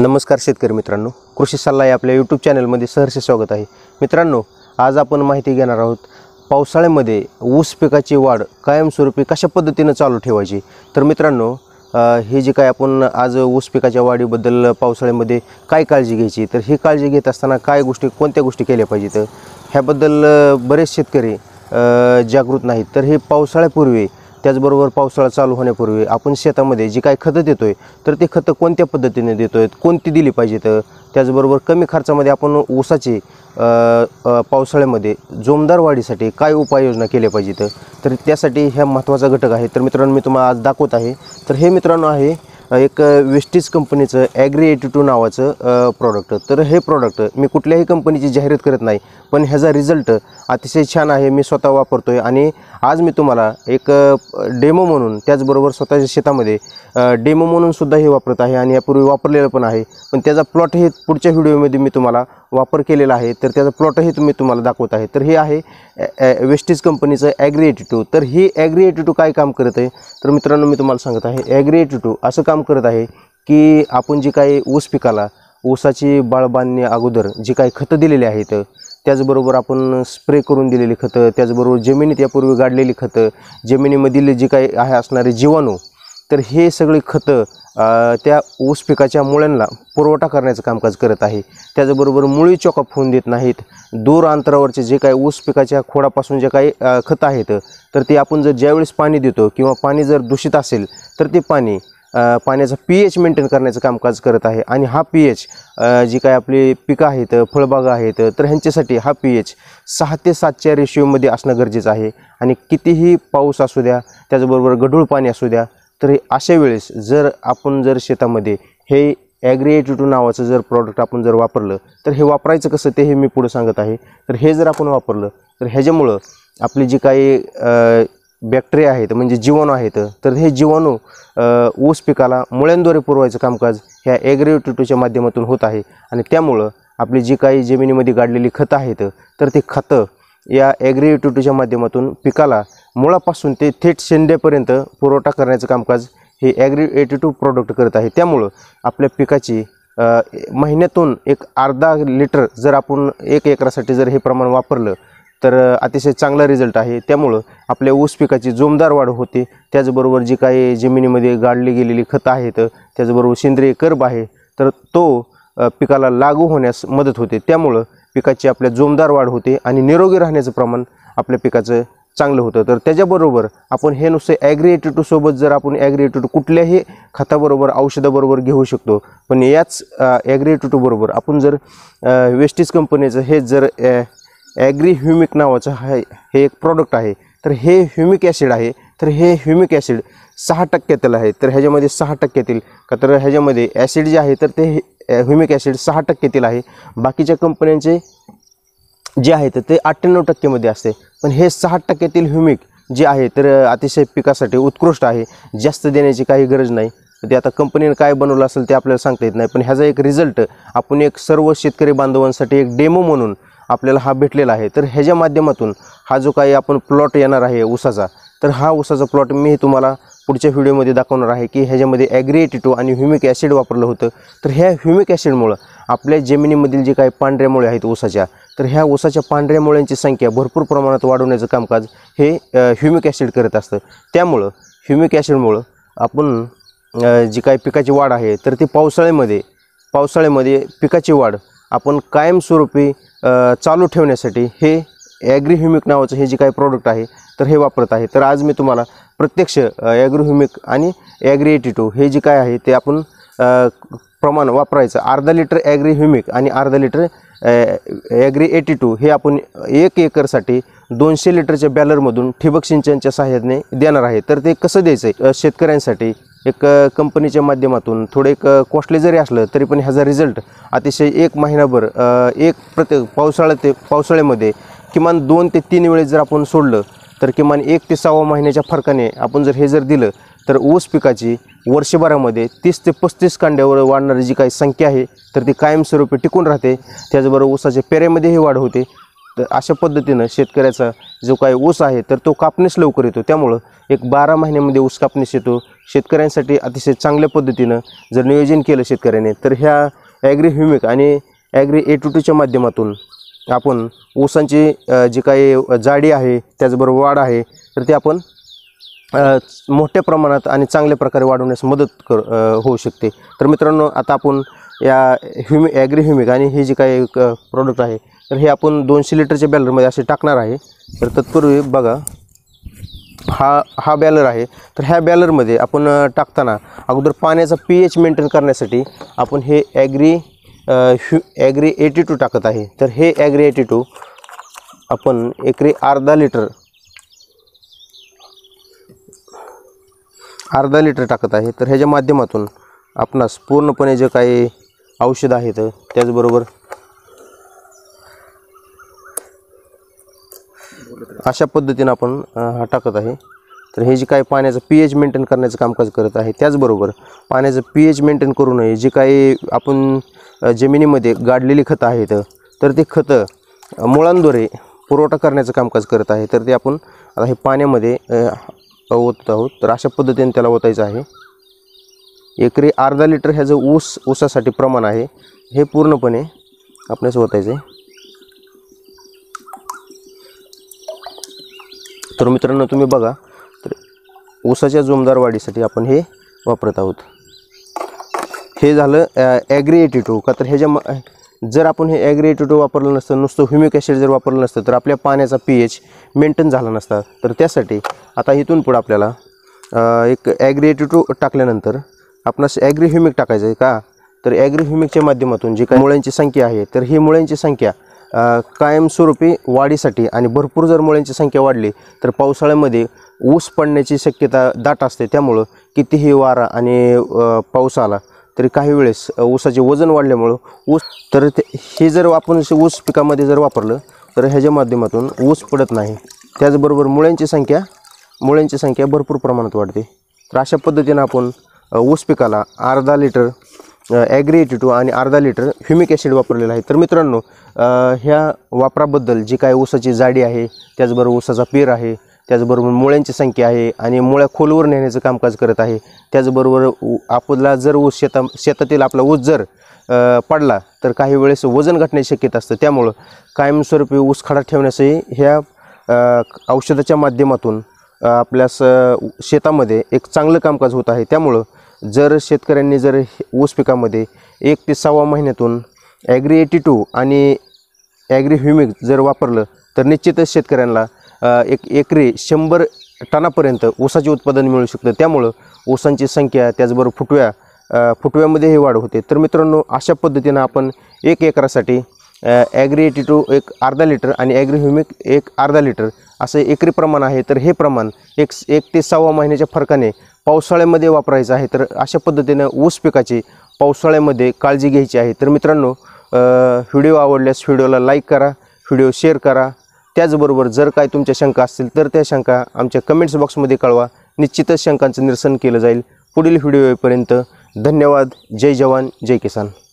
नमस्कार शेतकरी मित्रांनो कृषी सल्ला या आपल्या यूट्यूब चॅनलमध्ये सहर्ष स्वागत आहे मित्रांनो आज आपण माहिती घेणार आहोत पावसाळ्यामध्ये ऊस पिकाची वाढ कायमस्वरूपी कशा पद्धतीनं चालू ठेवायची तर मित्रांनो हे जे काय आपण आज ऊस पिकाच्या वाढीबद्दल पावसाळ्यामध्ये काय काळजी घ्यायची तर ही काळजी घेत असताना काय गोष्टी कोणत्या गोष्टी केल्या पाहिजेत ह्याबद्दल बरेच शेतकरी जागृत नाहीत तर हे पावसाळ्यापूर्वी त्याचबरोबर पावसाळा चालू होण्यापूर्वी आपण शेतामध्ये जी काय खतं देतोय तर ते खतं कोणत्या पद्धतीने देतोय कोणती दिली पाहिजेत त्याचबरोबर कमी खर्चामध्ये आपण ऊसाची पावसाळ्यामध्ये जोमदार वाढीसाठी काय उपाययोजना केल्या पाहिजेत तर त्यासाठी ह्या महत्त्वाचा घटक आहे तर मित्रांनो मी तुम्हाला आज दाखवत आहे तर हे मित्रांनो आहे एक वेस्टीज कंपनीचं ॲग्री एटी टू नावाचं प्रॉडक्ट तर हे प्रॉडक्ट मी कुठल्याही कंपनीची जाहिरात करत नाही पण ह्याचा रिझल्ट अतिशय छान आहे मी स्वतः वापरतो आहे आणि आज मी तुम्हाला एक डेमो म्हणून त्याचबरोबर स्वतःच्या शेतामध्ये डेमो म्हणून सुद्धा हे वापरत आहे आणि यापूर्वी वापरलेलं पण आहे पण त्याचा प्लॉट हे पुढच्या व्हिडिओमध्ये मी तुम्हाला वापर केलेला आहे तर त्याचा प्लॉटही तुम्ही तुम्हाला दाखवत आहे तर हे आहे वेस्टीज कंपनीचं ॲग्री एटी टू तर हे ॲग्री एटी टू काय काम करत आहे तर मित्रांनो मी तुम्हाला सांगत आहे ॲग्री एटी टू असं काम करत आहे की आपण जी काही ऊस पिकाला ऊसाची बाळबांधणी अगोदर जी काही खतं दिलेली आहेत त्याचबरोबर आपण स्प्रे करून दिलेली खतं त्याचबरोबर जमिनीत यापूर्वी गाडलेली खतं जमिनीमधील जी काही आहे असणारे जीवाणू तर हे सगळी खतं त्या ऊस पिकाच्या मुळ्यांना पुरवठा करण्याचं कामकाज करत आहे त्याचबरोबर मुळी चॉकअप होऊन देत नाहीत दूर अंतरावरचे जे काही ऊस पिकाच्या खोडापासून जे काही खतं आहेत तर ते आपण जर ज्यावेळेस पाणी देतो किंवा पाणी जर दूषित असेल तर ते पाणी पाण्याचा पी एच मेंटेन करण्याचं कामकाज करत आहे आणि हा पी एच जी काय आपली पिकं आहेत फळबागा आहेत तर ह्यांच्यासाठी हा पी एच सहा ते सातच्या रेशिओमध्ये असणं गरजेचं आहे आणि कितीही पाऊस असू द्या त्याचबरोबर गढूळ पाणी असू द्या तर अशा वेळेस जर आपण जर शेतामध्ये हे ॲग्री नावाचं जर प्रॉडक्ट आपण जर वापरलं तर हे वापरायचं कसं ते हे मी पुढं सांगत आहे तर हे जर आपण वापरलं तर ह्याच्यामुळं आपली जी काही बॅक्टेरिया आहेत म्हणजे जीवाणू आहेत तर हे जीवाणू ऊस पिकाला मुळ्यांद्वारे पुरवायचं कामकाज ह्या ॲग्रेटिट्यूच्या माध्यमातून होत आहे आणि त्यामुळं आपली जी काही जमिनीमध्ये गाडलेली खतं आहेत तर ते खतं या ॲग्रेटिट्यूच्या माध्यमातून पिकाला मुळापासून ते थेट शेंड्यापर्यंत पुरवठा करण्याचं कामकाज हे ॲग्री एटी टू प्रोडक्ट करत आहे त्यामुळं आपल्या पिकाची महिन्यातून एक अर्धा लिटर जर आपण एक एकरासाठी जर हे प्रमाण वापरलं तर अतिशय चांगला रिझल्ट आहे त्यामुळं आपल्या ऊस पिकाची जोमदार वाढ होते त्याचबरोबर जी काही जमिनीमध्ये गाडली गेलेली खतं आहेत त्याचबरोबर सेंद्रिय कर्ब आहे तर तो पिकाला लागू होण्यास मदत होते त्यामुळं पिकाची आपल्या जोमदार वाढ होते आणि निरोगी राहण्याचं प्रमाण आपल्या पिकाचं चांगलं होतं तर त्याच्याबरोबर आपण हे नुसतं सोबत जर आपण ॲग्रिएटेटू कुठल्याही खताबरोबर औषधाबरोबर घेऊ शकतो पण याच बरोबर आपण जर वेस्टीज कंपनीचं हे जर ॲग्री ह्युमिक नावाचं हा हे एक प्रॉडक्ट आहे तर हे ह्युमिक ॲसिड आहे तर हे ह्युमिक ॲसिड सहा टक्क्यातील आहे तर ह्याच्यामध्ये सहा टक्क्यातील का तर ह्याच्यामध्ये ॲसिड जे आहे तर ते ह्युमिक ॲसिड सहा टक्क्यातील आहे बाकीच्या कंपन्यांचे जे आहे तर ते अठ्ठ्याण्णव टक्केमध्ये असते पण हे सहा टक्क्यातील ह्युमिक जे आहे तर अतिशय पिकासाठी उत्कृष्ट आहे जास्त देण्याची काही गरज नाही ते आता कंपनीनं काय बनवलं असेल ते आपल्याला सांगता येत नाही पण ह्याचा एक रिझल्ट आपण एक सर्व शेतकरी बांधवांसाठी एक डेमो म्हणून आपल्याला हा भेटलेला आहे तर ह्याच्या माध्यमातून हा जो काही आपण प्लॉट येणार आहे उसाचा तर हा उसाचा प्लॉट मी तुम्हाला पुढच्या व्हिडिओमध्ये दाखवणार आहे की ह्याच्यामध्ये ॲग्रिएटिटो आणि ह्युमिक ॲसिड वापरलं होतं तर ह्या ह्युमिक ॲसिडमुळं आपल्या जमिनीमधील जे काही पांढऱ्यामुळे आहेत उसाच्या तर ह्या ऊसाच्या पांढऱ्या मुळ्यांची संख्या भरपूर प्रमाणात वाढवण्याचं कामकाज हे ह्युमिक ॲसिड करत असतं त्यामुळं ह्युमिक ॲसिडमुळं आपण जी काही पिकाची वाढ आहे तर ती पावसाळ्यामध्ये पावसाळ्यामध्ये पिकाची वाढ आपण कायमस्वरूपी चालू ठेवण्यासाठी हे ॲग्रीह्युमिक नावाचं हे जे काही प्रॉडक्ट आहे तर हे वापरत आहे तर आज मी तुम्हाला प्रत्यक्ष ॲग्रोह्युमिक आणि ॲग्री एटी टू हे जे काय आहे ते आपण प्रमाण वापरायचं अर्धा लिटर ॲग्रीह्युमिक आणि अर्धा लिटर ॲग्री एटी टू हे आपण एक एकरसाठी दोनशे लिटरच्या बॅलरमधून ठिबक सिंचनच्या सहाय्याने देणार आहे तर ते कसं द्यायचं आहे शेतकऱ्यांसाठी एक कंपनीच्या माध्यमातून थोडं एक कॉस्टली जरी असलं तरी पण ह्याचा रिझल्ट अतिशय एक महिनाभर एक प्रत्येक पावसाळ्या ते पावसाळ्यामध्ये किमान दोन ते तीन वेळेस जर आपण सोडलं तर किमान एक ते सहा महिन्याच्या फरकाने आपण जर हे जर दिलं तर ऊस पिकाची वर्षभरामध्ये तीस ते पस्तीस कांड्यावर वाढणारी जी काही संख्या आहे तर ती कायमस्वरूपी टिकून राहते त्याचबरोबर ऊसाच्या पेऱ्यामध्येही वाढ होते तर अशा पद्धतीनं शेतकऱ्याचा जो काही ऊस आहे तर तो कापणीस लवकर येतो त्यामुळं एक बारा महिन्यामध्ये ऊस कापणीस येतो शेतकऱ्यांसाठी अतिशय चांगल्या पद्धतीनं जर नियोजन केलं शेतकऱ्याने तर ह्या ॲग्री ह्युमिक आणि ॲग्री ए टू टूच्या माध्यमातून आपण ऊसांची जी काही जाडी आहे त्याचबरोबर वाढ आहे तर ते आपण मोठ्या प्रमाणात आणि चांगल्या प्रकारे वाढवण्यास मदत कर होऊ शकते तर मित्रांनो आता आपण या ह्युमि ॲग्री ह्युमिक आणि हे जे काही प्रोडक्ट आहे तर हे आपण दोनशे लिटरच्या बॅलरमध्ये असे टाकणार आहे तर तत्पूर्वी बघा हा हा बॅलर आहे तर ह्या बॅलरमध्ये आपण टाकताना अगोदर पाण्याचा पी एच मेंटेन करण्यासाठी आपण हे ॲग्री ह्यु ॲग्री एटी टू टाकत आहे तर हे ॲग्री एटी टू आपण एकरी अर्धा लिटर अर्धा लिटर टाकत आहे तर ह्याच्या माध्यमातून आपणास पूर्णपणे जे काही औषधं आहेत त्याचबरोबर अशा पद्धतीनं आपण हा टाकत आहे तर हे जे काही पाण्याचं पी एच मेंटेन करण्याचं कामकाज करत आहे त्याचबरोबर पाण्याचं पी एच मेंटेन नये जे काही आपण जमिनीमध्ये गाडलेली खतं आहेत तर ते खतं मुळांद्वारे पुरवठा करण्याचं कामकाज करत आहे तर ते आपण आता हे पाण्यामध्ये ओतत आहोत तर अशा पद्धतीने त्याला ओतायचं आहे एकरी अर्धा लिटर जो ऊस ऊसासाठी प्रमाण आहे हे पूर्णपणे आपल्याच ओतायचं आहे तर मित्रांनो तुम्ही बघा तर ऊसाच्या जोमदार वाढीसाठी आपण हे वापरत आहोत हे झालं ॲ एटी का तर ह्याच्या म जर आपण हे ॲग्रेटेटो वापरलं नसतं नुसतं ह्युमिक ॲसिड जर वापरलं नसतं तर आपल्या पाण्याचा पी एच मेंटेन झाला नसता तर त्यासाठी आता इथून पुढं आपल्याला एक ॲग्रेटेटो टाकल्यानंतर आपणास असं टाकायचं आहे का तर ॲग्रीह्युमिकच्या माध्यमातून जी काही मुळ्यांची संख्या आहे तर ही मुळ्यांची संख्या कायमस्वरूपी वाढीसाठी आणि भरपूर जर मुळ्यांची संख्या वाढली तर पावसाळ्यामध्ये ऊस पडण्याची शक्यता दाट असते त्यामुळं कितीही वारा आणि पाऊस आला तरी काही वेळेस ऊसाचे वजन वाढल्यामुळं ऊस तर ते हे जर आपण ऊस पिकामध्ये जर वापरलं तर ह्याच्या माध्यमातून ऊस पडत नाही त्याचबरोबर मुळ्यांची संख्या मुळ्यांची संख्या भरपूर प्रमाणात वाढते तर अशा पद्धतीनं आपण ऊस पिकाला अर्धा लिटर ॲग्री टू आणि अर्धा लिटर फ्युमिक ॲसिड वापरलेला आहे तर मित्रांनो ह्या वापराबद्दल जी काय ऊसाची जाडी आहे त्याचबरोबर ऊसाचा पेर आहे त्याचबरोबर मुळ्यांची संख्या आहे आणि मुळ्या खोलवर नेण्याचं कामकाज करत आहे त्याचबरोबर आपला जर ऊस शेता शेतातील आपला ऊस जर पडला तर काही वेळेस वजन घटण्याची शक्यता असतं त्यामुळं कायमस्वरूपी ऊस खडा ठेवण्यासही ह्या औषधाच्या माध्यमातून आपल्या स शेतामध्ये एक चांगलं कामकाज होत आहे त्यामुळं जर शेतकऱ्यांनी जर ऊस पिकामध्ये एक ते सहावा महिन्यातून ॲग्री एटी टू आणि ॲग्री ह्युमिक जर वापरलं तर निश्चितच शेतकऱ्यांना एक एकरी शंभर टनापर्यंत ऊसाचे उत्पादन मिळू शकतं त्यामुळं ऊसांची संख्या त्याचबरोबर फुटव्या फुटव्यामध्ये हे वाढ होते तर मित्रांनो अशा पद्धतीनं आपण एक एकरासाठी ॲग्री एटी टू एक अर्धा लिटर आणि ॲग्री ह्युमिक एक अर्धा लिटर असं एकरी प्रमाण आहे तर हे प्रमाण एक एक ते सहावा महिन्याच्या फरकाने पावसाळ्यामध्ये वापरायचं आहे तर अशा पद्धतीनं ऊस पिकाची पावसाळ्यामध्ये काळजी घ्यायची आहे तर मित्रांनो व्हिडिओ आवडल्यास व्हिडिओला लाईक करा व्हिडिओ शेअर करा त्याचबरोबर जर काय तुमच्या शंका असतील तर त्या शंका आमच्या कमेंट्स बॉक्समध्ये कळवा निश्चितच शंकांचं निरसन केलं जाईल पुढील व्हिडिओपर्यंत धन्यवाद जय जवान जय किसान